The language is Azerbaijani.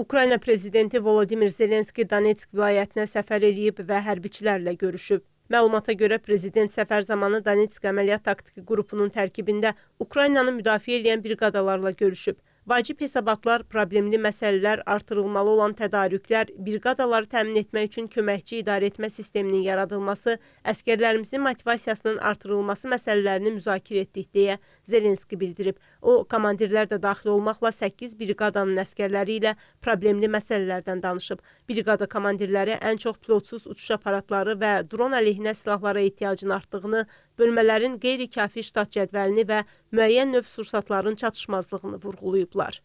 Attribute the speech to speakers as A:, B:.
A: Ukrayna prezidenti Volodimir Zelenski Donetsk vilayətinə səfər eləyib və hərbiçilərlə görüşüb. Məlumata görə prezident səfər zamanı Donetsk əməliyyat taktiki qrupunun tərkibində Ukraynanı müdafiə edən briqadalarla görüşüb. Vacib hesabatlar, problemli məsələlər, artırılmalı olan tədarüklər, briqadaları təmin etmək üçün köməkçi idarəetmə sisteminin yaradılması, əskərlərimizin motivasiyasının artırılması məsələlərini müzakirə etdik deyə Zelenski bildirib. O, komandirlər də daxil olmaqla 8 briqadanın əskərləri ilə problemli məsələlərdən danışıb. Briqada komandirləri ən çox pilotsuz uçuş aparatları və dron əleyhinə silahlara ehtiyacın artdığını, bölmələrin qeyri-kafi ştat cədvəlini və müəyyən növ sursatların çatışmazlığını vurğulayıblar.